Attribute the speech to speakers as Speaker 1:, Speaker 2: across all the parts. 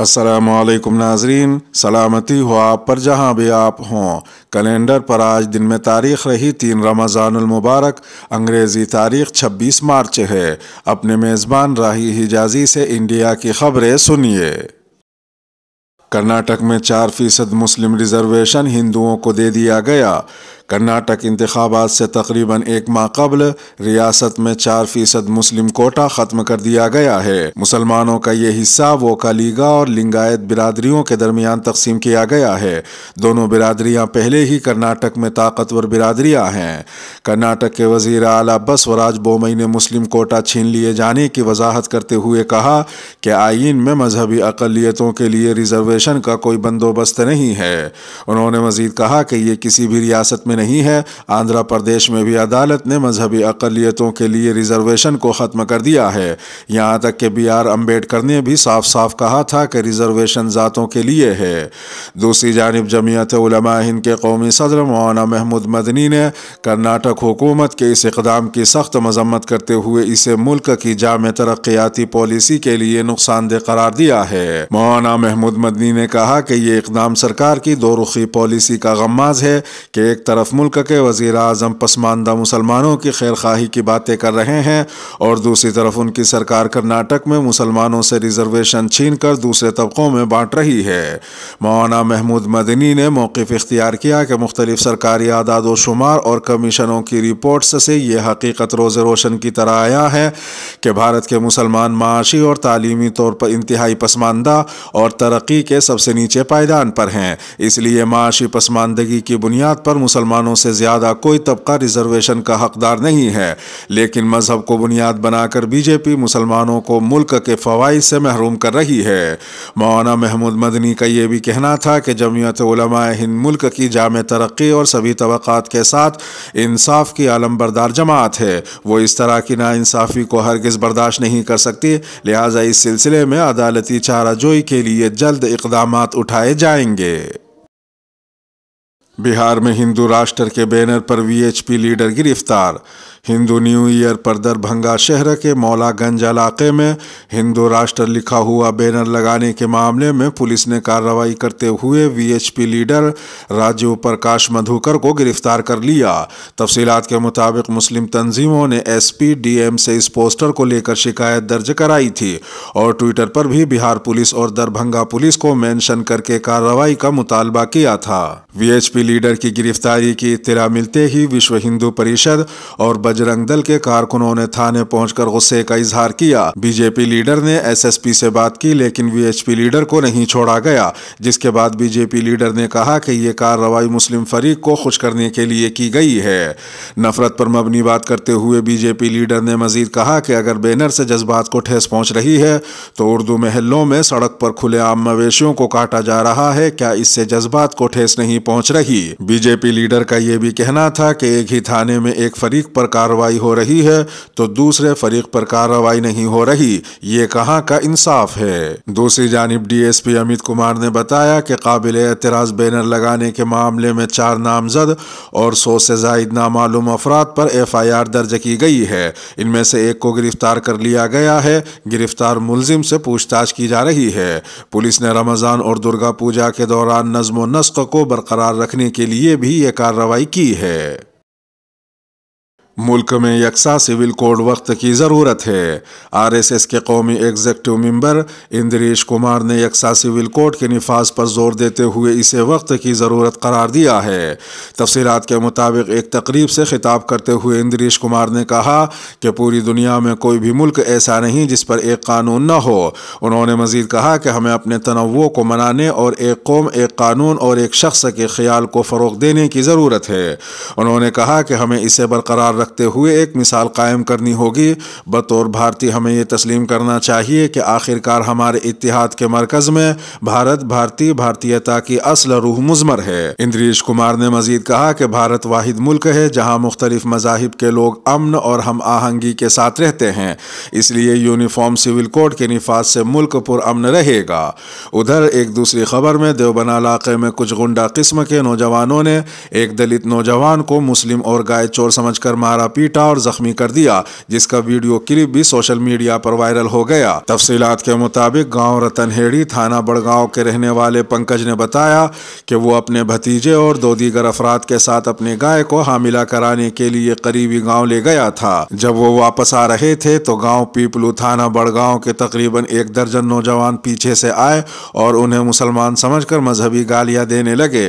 Speaker 1: असलकम नाजरीन सलामती हो आप पर जहाँ भी आप हों कैलेंडर पर आज दिन में तारीख रही तीन रमज़ानमबारक अंग्रेज़ी तारीख 26 मार्च है अपने मेज़बान राही हिजाजी से इंडिया की खबरें सुनिए कर्नाटक में चार फीसद मुस्लिम रिजर्वेशन हिंदुओं को दे दिया गया कर्नाटक इंतबात से तकरीबन एक माह कबल रियासत में चार फीसद मुस्लिम कोटा खत्म कर दिया गया है मुसलमानों का ये हिस्सा वो कलीगा और लिंगायत बिरादरियों के दरमियान तकसीम किया गया है दोनों बिरादरियाँ पहले ही कर्नाटक में ताकतवर बिरादरियाँ हैं कर्नाटक के वजीर अला बसवराज बोमई ने मुस्लिम कोटा छीन लिए जाने की वजाहत करते हुए कहा कि आइन में मजहबी अकलीतों के लिए रिजर्वेशन का कोई बंदोबस्त नहीं है उन्होंने मजीद कहा कि ये किसी भी रियासत में में नहीं है आंध्र प्रदेश में भी अदालत ने मजहबी अकलीतों के लिए रिजर्वेशन को ख़त्म कर दिया है यहाँ तक कि बी आर अम्बेडकर ने भी साफ साफ कहा था कि रिजर्वेशन ज़ातों के लिए है दूसरी जानब जमीयत हिंद के कौमी सदर मौलाना महमूद मदनी ने कर्नाटक हुकूमत के इस इकदाम की सख्त मजम्मत करते हुए इसे मुल्क की जाम तरक्याती पॉलिसी के लिए नुकसानदेह करार दिया है मौलाना महमूद मदनी ने कहा कि ये इकदाम सरकार की दो रुखी पॉलिसी का गमाज है कि एक तरफ तरफ मुल्क के वज़ी अजम पसमानदा मुसलमानों की खैर खाही की बातें कर रहे हैं और दूसरी तरफ उनकी सरकार कर्नाटक में मुसलमानों से रिजर्वेशन छीन कर दूसरे तबकों में बांट रही है मौना महमूद मदनी ने मौक़ इख्तियार किया कि मुख्तलिफ सरकारी आदाद व और कमीशनों की रिपोर्ट से यह हकीकत रोज़ रोशन की तरह आया है कि भारत के मुसलमान माशी और तालीमी तौर पर इंतहाई पसमानदा और तरक्की के सबसे नीचे पायदान पर हैं इसलिए माशी पसमानदगी की बुनियाद पर मुसलमान मुसलमानों से ज़्यादा कोई तबका रिजर्वेशन का हकदार नहीं है लेकिन मजहब को बुनियाद बनाकर बीजेपी मुसलमानों को मुल्क के फ़वाद से महरूम कर रही है मौलाना महमूद मदनी का ये भी कहना था कि जमीयत हिंद मुल्क की जाम तरक्की और सभी तबक़ात के साथ इंसाफ की आलमबरदार जमात है वो इस तरह की नासाफी को हरगज़ बर्दाश्त नहीं कर सकती लिहाजा इस सिलसिले में अदालती चाराजोई के लिए जल्द इकदाम उठाए जाएंगे बिहार में हिंदू राष्ट्र के बैनर पर वीएचपी लीडर गिरफ्तार हिंदू न्यू ईयर पर दरभंगा शहर के मौलागंज इलाके में हिंदू राष्ट्र लिखा हुआ बैनर लगाने के मामले में पुलिस ने कार्रवाई करते हुए वीएचपी लीडर राजीव प्रकाश मधुकर को गिरफ्तार कर लिया तफसीलात के मुताबिक मुस्लिम तंजीमों ने एसपी डीएम से इस पोस्टर को लेकर शिकायत दर्ज कराई थी और ट्विटर पर भी बिहार पुलिस और दरभंगा पुलिस को मैंशन करके कार्रवाई का मुतालबा किया था वी लीडर की गिरफ्तारी की इतला मिलते ही विश्व हिंदू परिषद और बजरंग दल के कारकुनों ने थाने पहुंचकर गुस्से का इजहार किया बीजेपी लीडर ने एसएसपी से बात की लेकिन वीएचपी लीडर को नहीं छोड़ा गया जिसके बाद बीजेपी लीडर ने कहा कि ये कार्रवाई मुस्लिम फरीक को खुश करने के लिए की गई है नफरत पर मबनी बात करते हुए बीजेपी लीडर ने मजीद कहा कि अगर बैनर से जज्बात को ठेस पहुंच रही है तो उर्दू महलों में सड़क पर आम मवेशियों को काटा जा रहा है क्या इससे जज्बात को ठेस नहीं पहुंच रही की बीजेपी लीडर का ये भी कहना था कि एक ही थाने में एक फरीक पर कार्रवाई हो रही है तो दूसरे फरीक पर कार्रवाई नहीं हो रही ये कहाँ का इंसाफ है दूसरी जानब डी अमित कुमार ने बताया कि काबिल एतराज बैनर लगाने के मामले में चार नामजद और सौ से जायद नामालूम अफराद पर एफ आई आर दर्ज की गई है इनमें से एक को गिरफ्तार कर लिया गया है गिरफ्तार मुलजिम से पूछताछ की जा रही है पुलिस ने रमजान और दुर्गा पूजा के दौरान नज्म नस्क को बरकरार रखने रोकने के लिए भी ये कार्रवाई की है मुल्क में यकसा सिविल कोड वक्त की ज़रूरत है आरएसएस के कौमी एग्जेक्टिव मेंबर इंद्रेश कुमार ने यकसा सिविल कोड के नफाज पर जोर देते हुए इसे वक्त की ज़रूरत करार दिया है तफसीत के मुताबिक एक तकरीब से खिताब करते हुए इंद्रेश कुमार ने कहा कि पूरी दुनिया में कोई भी मुल्क ऐसा नहीं जिस पर एक कानून न हो उन्होंने मजीद कहा कि हमें अपने तनवों को मनाने और एक कौम एक कानून और एक शख्स के ख्याल को फ़रोग देने की ज़रूरत है उन्होंने कहा कि हमें इसे बरकरार रखते हुए एक मिसाल कायम करनी होगी बतौर भारतीय हमें यह तस्लीम करना चाहिए कि आखिरकार हमारे इतिहाद के मरकज में भारत भारतीय भारतीयता की असल रूह मुजमर है इंद्रीश कुमार ने मजीद कहा कि भारत वाहिद मुल्क है जहाँ मुख्तलिफ मजाहब के लोग अमन और हम आहंगी के साथ रहते हैं इसलिए यूनिफॉर्म सिविल कोड के निफाज से मुल्क पुरअमन रहेगा उधर एक दूसरी खबर में देवबना इलाके में कुछ गुंडा किस्म के नौजवानों ने एक दलित नौजवान को मुस्लिम और गाय चोर समझ कर मार मारा पीटा और जख्मी कर दिया जिसका वीडियो क्लिप भी सोशल मीडिया पर वायरल हो गया तफसीलात के मुताबिक गांव रतनहेड़ी थाना बड़गांव के रहने वाले पंकज ने बताया कि वो अपने भतीजे और दो दीगर अफराद के साथ अपने गाय को हामिला कराने के लिए करीबी गाँव ले गया था जब वो वापस आ रहे थे तो गाँव पीपलू थाना बड़गांव के तकरीबन एक दर्जन नौजवान पीछे से आए और उन्हें मुसलमान कर मजहबी गालियां देने लगे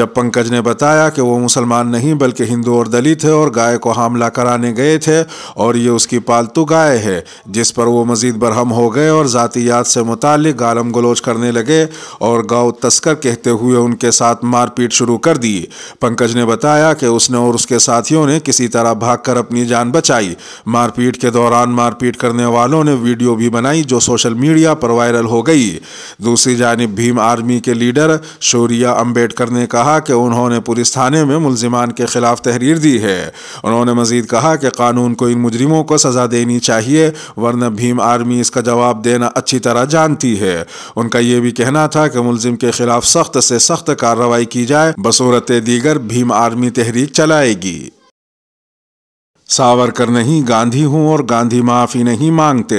Speaker 1: जब पंकज ने बताया कि वो मुसलमान नहीं बल्कि हिंदू और दलित है और गाय को हमला कराने गए थे और ये उसकी पालतू गाय है जिस पर वो मज़ीद बरहम हो गए और ज़ातियात से मुतल गालम गलोच करने लगे और गौ तस्कर कहते हुए उनके साथ मारपीट शुरू कर दी पंकज ने बताया कि उसने और उसके साथियों ने किसी तरह भागकर अपनी जान बचाई मारपीट के दौरान मारपीट करने वालों ने वीडियो भी बनाई जो सोशल मीडिया पर वायरल हो गई दूसरी जानब भीम आर्मी के लीडर शोरिया अम्बेडकर ने कहा कि उन्होंने पुलिस थाने में मुलजिमान के खिलाफ तहरीर दी है उन्होंने उन्होंने मजीद कहा कि कानून को इन मुजरिमों को सजा देनी चाहिए वरना भीम आर्मी इसका जवाब देना अच्छी तरह जानती है उनका यह भी कहना था कि मुलजिम के खिलाफ सख्त से सख्त कार्रवाई की जाए बसूरत दीगर भीम आर्मी तहरीक चलाएगी सावरकर नहीं गांधी हूं और गांधी माफी नहीं मांगते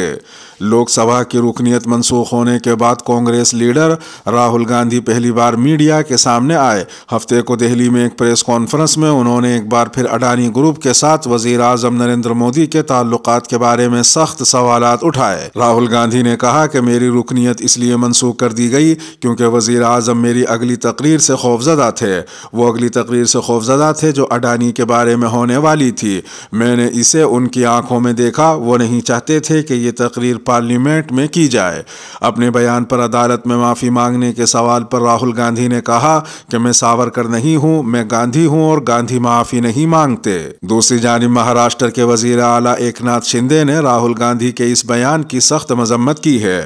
Speaker 1: लोकसभा की रुकनीत मनसूख होने के बाद कांग्रेस लीडर राहुल गांधी पहली बार मीडिया के सामने आए हफ्ते को दिल्ली में एक प्रेस कॉन्फ्रेंस में उन्होंने एक बार फिर अडानी ग्रुप के साथ वजीर अजम नरेंद्र मोदी के ताल्लुक के बारे में सख्त सवाल उठाए राहुल गांधी ने कहा कि मेरी रुकनीत इसलिए मनसूख कर दी गई क्योंकि वजीर अजम मेरी अगली तकरीर से खौफजदा थे वो अगली तकरीर से खौफजदा थे जो अडानी के बारे में होने वाली थी मैंने इसे उनकी आंखों में देखा वो नहीं चाहते थे कि ये तकरीर पार्लियामेंट में की जाए अपने बयान पर अदालत में माफ़ी मांगने के सवाल पर राहुल गांधी ने कहा कि मैं सावरकर नहीं हूँ मैं गांधी हूँ और गांधी माफ़ी नहीं मांगते दूसरी जानब महाराष्ट्र के वजीर अला एक शिंदे ने राहुल गांधी के इस बयान की सख्त मजम्मत की है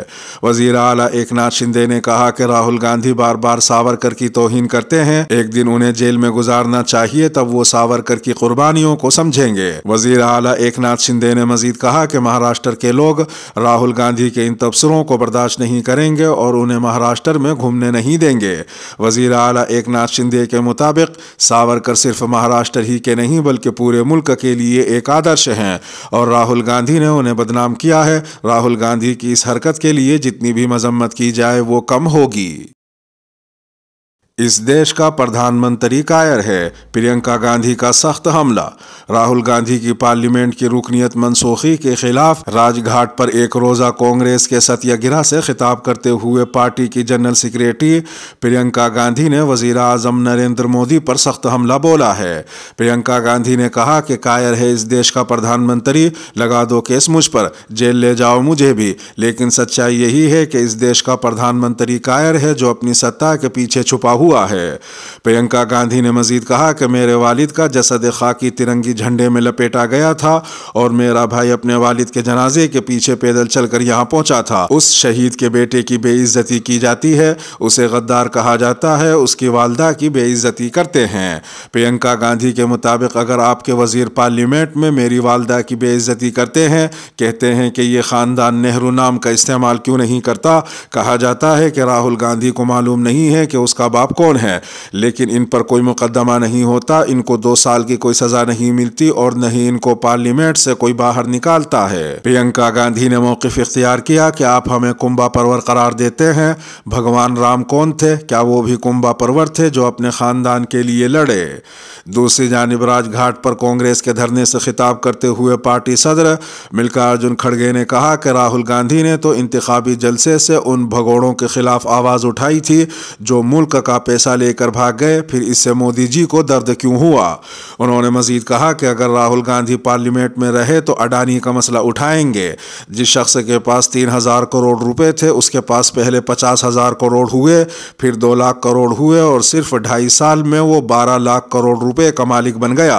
Speaker 1: वजीर अला एक शिंदे ने कहा कि राहुल गांधी बार बार सावरकर की तोहन करते हैं एक दिन उन्हें जेल में गुजारना चाहिए तब वो सावरकर की कुर्बानियों को समझेंगे वजीर अला एक शिंदे ने मजीद कहा कि महाराष्ट्र के लोग राहुल गांधी के इन तबसरों को बर्दाश्त नहीं करेंगे और उन्हें महाराष्ट्र में घूमने नहीं देंगे वजीर अला एक नाथ शिंदे के मुताबिक सावरकर सिर्फ महाराष्ट्र ही के नहीं बल्कि पूरे मुल्क के लिए एक आदर्श हैं और राहुल गांधी ने उन्हें बदनाम किया है राहुल गांधी की इस हरकत के लिए जितनी भी मजम्मत की जाए वो कम होगी इस देश का प्रधानमंत्री कायर है प्रियंका गांधी का सख्त हमला राहुल गांधी की पार्लियामेंट की रुकनीत मनसूखी के खिलाफ राजघाट पर एक रोजा कांग्रेस के सत्याग्रह से खिताब करते हुए पार्टी की जनरल सेक्रेटरी प्रियंका गांधी ने वजीर आजम नरेंद्र मोदी पर सख्त हमला बोला है प्रियंका गांधी ने कहा कि कायर है इस देश का प्रधानमंत्री लगा दो केस मुझ पर जेल ले जाओ मुझे भी लेकिन सच्चाई यही है कि इस देश का प्रधानमंत्री कायर है जो अपनी सत्ता के पीछे छुपा हुआ हुआ है प्रियंका गांधी ने मजीद कहा कि मेरे वालिद का जसद खाकी तिरंगी झंडे में लपेटा गया था और मेरा भाई अपने वालिद के जनाजे के पीछे पैदल चलकर यहाँ पहुंचा था उस शहीद के बेटे की बेइज्जती की जाती है उसे गद्दार कहा जाता है उसकी वालदा की बेइज्जती करते हैं प्रियंका गांधी के मुताबिक अगर आपके वजीर पार्लियामेंट में मेरी वालदा की बेइज्जती करते हैं कहते हैं कि ये ख़ानदान नेहरू नाम का इस्तेमाल क्यों नहीं करता कहा जाता है कि राहुल गांधी को मालूम नहीं है कि उसका बाप कौन है लेकिन इन पर कोई मुकदमा नहीं होता इनको दो साल की कोई सजा नहीं मिलती और न ही इनको पार्लियामेंट से कोई बाहर निकालता है प्रियंका गांधी ने मौकफ इख्तियार किया कि आप हमें कुंभा परवर करार देते हैं भगवान राम कौन थे क्या वो भी कुंभा परवर थे जो अपने खानदान के लिए लड़े दूसरी जानब राजघाट पर कांग्रेस के धरने से खिताब करते हुए पार्टी सदर मिल्का खड़गे ने कहा कि राहुल गांधी ने तो इंतबी जलसे से उन भगोड़ों के खिलाफ आवाज़ उठाई थी जो मुल्क का पैसा लेकर भाग गए फिर इससे मोदी जी को दर्द क्यों हुआ उन्होंने मजीद कहा कि अगर राहुल गांधी पार्लियामेंट में रहे तो अडानी का मसला उठाएंगे जिस शख्स के पास तीन हज़ार करोड़ रुपए थे उसके पास पहले पचास हज़ार करोड़ हुए फिर दो लाख करोड़ हुए और सिर्फ ढाई साल में वो बारह लाख करोड़ रुपए का मालिक बन गया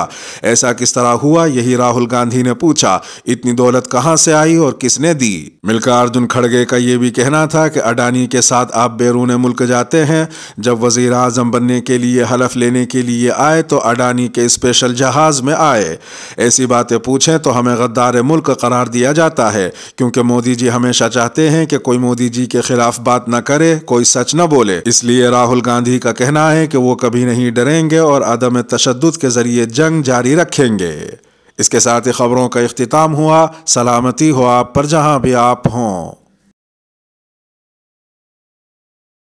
Speaker 1: ऐसा किस तरह हुआ यही राहुल गांधी ने पूछा इतनी दौलत कहाँ से आई और किसने दी मिलकर अर्जुन खड़गे का ये भी कहना था कि अडानी के साथ आप बैरून मुल्क जाते हैं जब वजी वजीर अजम बनने के लिए हलफ लेने के लिए आए तो अडानी के स्पेशल जहाज़ में आए ऐसी बातें पूछें तो हमें गद्दार मुल्क करार दिया जाता है क्योंकि मोदी जी हमेशा चाहते हैं कि कोई मोदी जी के खिलाफ बात न करे कोई सच न बोले इसलिए राहुल गांधी का कहना है कि वो कभी नहीं डरेंगे और अदम तशद के जरिए जंग जारी रखेंगे इसके साथ ही खबरों का अख्ताम हुआ सलामती हो आप पर जहां भी आप हों